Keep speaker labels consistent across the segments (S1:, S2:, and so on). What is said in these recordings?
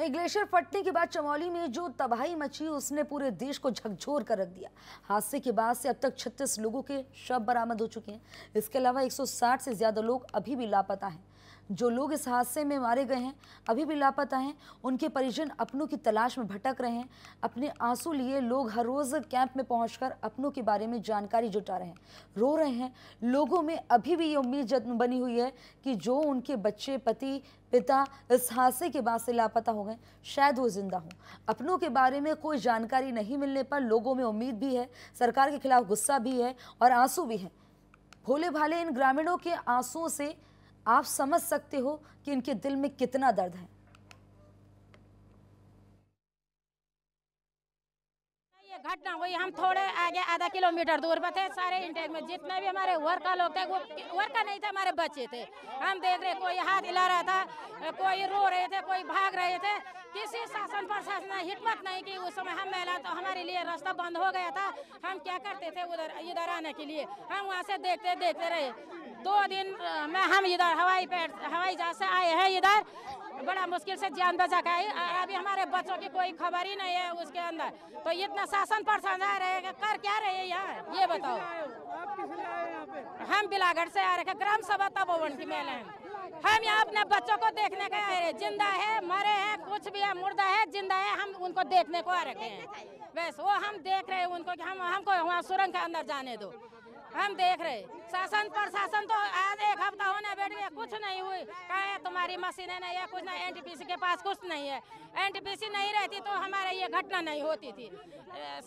S1: वहीं ग्लेशियर फटने के बाद चमौली में जो तबाही मची उसने पूरे देश को झकझोर कर रख दिया हादसे के बाद से अब तक 36 लोगों के शव बरामद हो चुके हैं इसके अलावा 160 से ज्यादा लोग अभी भी लापता हैं जो लोग इस हादसे में मारे गए हैं अभी भी लापता हैं उनके परिजन अपनों की तलाश में भटक रहे हैं अपने आंसू लिए लोग हर रोज़ कैंप में पहुंचकर अपनों के बारे में जानकारी जुटा रहे हैं रो रहे हैं लोगों में अभी भी ये उम्मीद बनी हुई है कि जो उनके बच्चे पति पिता इस हादसे के बाद से लापता हो गए शायद वो जिंदा हों अपनों के बारे में कोई जानकारी नहीं मिलने पर लोगों में उम्मीद भी है सरकार के खिलाफ गुस्सा भी है और आंसू भी हैं भोले भाले इन ग्रामीणों के आंसुओं से आप समझ सकते हो कि इनके दिल में कितना दर्द है
S2: घटना हुई हम थोड़े आगे आधा किलोमीटर दूर पर थे सारे इंटेक में जितने भी हमारे वर्कर लोग थे वो वर्कर नहीं थे हमारे बच्चे थे हम देख रहे कोई हाथ हिला रहा था कोई रो रहे थे कोई भाग रहे थे किसी शासन प्रशासन ने हिम्मत नहीं की उस समय हम महिला तो हमारे लिए रास्ता बंद हो गया था हम क्या करते थे उधर इधर आने के लिए हम वहाँ से देखते देखते रहे दो दिन में हम इधर हवाई पैड हवाई जहाज से आए हैं इधर बड़ा मुश्किल से जान बचा का अभी हमारे बच्चों की कोई खबर ही नहीं है उसके अंदर तो इतना शासन परेशान रहे रहेगा कर क्या रहे यहाँ ये बताओ हम बिलागढ़ से आ रहे हैं ग्राम सभा तपोवन की मेले हैं हम यहाँ अपने बच्चों को देखने के आए रहे जिंदा है मरे हैं कुछ भी है मुर्दा है जिंदा है हम उनको देखने को आ रखे हैं बस वो हम देख रहे हैं उनको कि हम हमको वहाँ सुरंग के अंदर जाने दो हम देख रहे शासन प्रशासन तो आज एक हफ्ता होने बैठ गया कुछ नहीं हुई कहा है तुम्हारी मशीनें नहीं है कुछ नहीं एनटीपीसी के पास कुछ नहीं है एनटीपीसी नहीं रहती तो हमारे ये घटना नहीं होती थी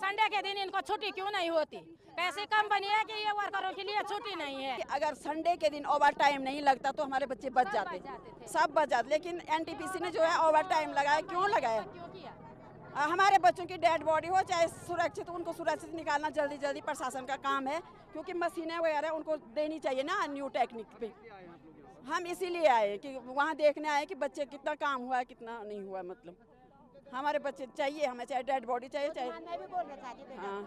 S2: संडे के दिन इनको छुट्टी क्यों नहीं होती कैसी कंपनी है कि ये वर्करों के लिए छुट्टी नहीं है अगर संडे के दिन ओवर
S3: टाइम नहीं लगता तो हमारे बच्चे बच जाते सब बच जाते लेकिन एन ने जो है ओवर टाइम लगाया क्यों लगाया क्यों किया हमारे बच्चों की डेड बॉडी हो चाहे सुरक्षित उनको सुरक्षित निकालना जल्दी जल्दी प्रशासन का काम है क्योंकि मशीनें वगैरह उनको देनी चाहिए ना न्यू टेक्निक पे हम इसीलिए आए कि वहाँ देखने आए कि बच्चे कितना काम हुआ है कितना नहीं हुआ मतलब हमारे बच्चे चाहिए हमें चाहे डेड बॉडी चाहिए
S4: चाहे हाँ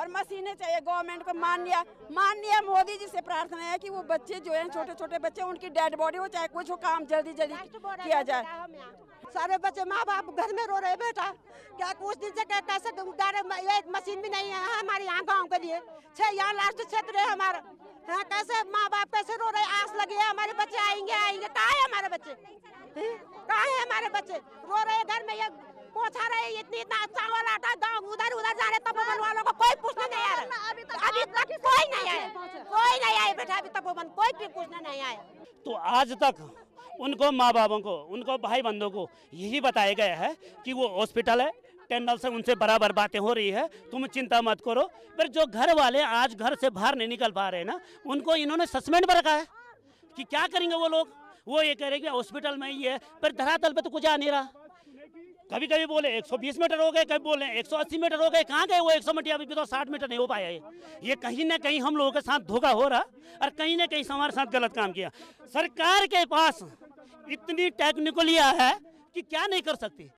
S3: और मशीनें चाहिए गवर्नमेंट को माननीय माननीय मोदी जी से प्रार्थना है कि वो बच्चे जो हैं छोटे छोटे बच्चे उनकी डेड बॉडी हो चाहे कुछ हो काम जल्दी जल्दी किया जाए
S4: सारे बच्चे माँ बाप घर में रो रहे बेटा क्या कुछ दिन से कैसे डारे एक मशीन भी नहीं है हाँ, हमारे यहाँ गाँव के लिए छह यहाँ लास्ट क्षेत्र है हमारा हाँ कैसे माँ बाप कैसे रो रहे आस लगी है हमारे बच्चे आएंगे आएंगे कहा है हमारे बच्चे कहा है हमारे बच्चे रो रहे घर में ये पोछा रहे इतनी इतना चावल आटा गाँव उधर उधर जा रहे तपोवन वालों को कोई पूछने नहीं आया अभी तक कोई नहीं आया
S2: कोई नहीं आया बेटा
S4: अभी तपोवन कोई भी पूछने नहीं
S5: आया तो आज तक उनको माँ बापों को उनको भाई बंधु को यही बताया गया है कि वो हॉस्पिटल है टेंडल से उनसे बराबर बातें हो रही है तुम चिंता मत करो पर जो घर वाले आज घर से बाहर नहीं निकल पा रहे ना उनको इन्होंने सस्पेंड पर रखा है कि क्या करेंगे वो लोग वो ये कह रहे कि हॉस्पिटल में ही है पर धरातल पर तो कुछ आ नहीं रहा कभी कभी बोले 120 मीटर हो गए कभी बोले 180 मीटर हो गए कहाँ गए वो 100 मीटर अभी तो 60 मीटर नहीं हो पाया ये ये कहीं ना कहीं हम लोगों के साथ धोखा हो रहा और कहीं ना कहीं हमारे साथ गलत काम किया सरकार के पास इतनी टेक्निकलिया है कि क्या नहीं कर सकती